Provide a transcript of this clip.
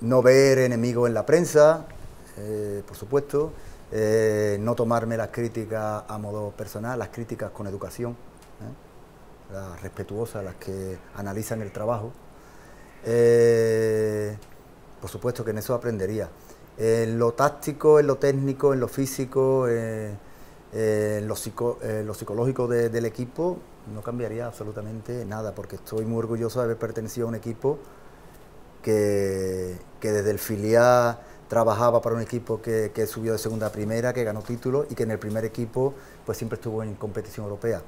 no ver enemigos en la prensa, eh, por supuesto, eh, no tomarme las críticas a modo personal, las críticas con educación, ¿eh? las respetuosas, las que analizan el trabajo. por supuesto que en eso aprendería. En lo táctico, en lo técnico, en lo físico, en lo, psicológico del equipo, no cambiaría absolutamente nada, porque estoy muy orgulloso de haber pertenecido a un equipo que que desde el filial trabajaba para un equipo que, subió de segunda a primera, que ganó título y que en el primer equipo pues siempre estuvo en competición europea.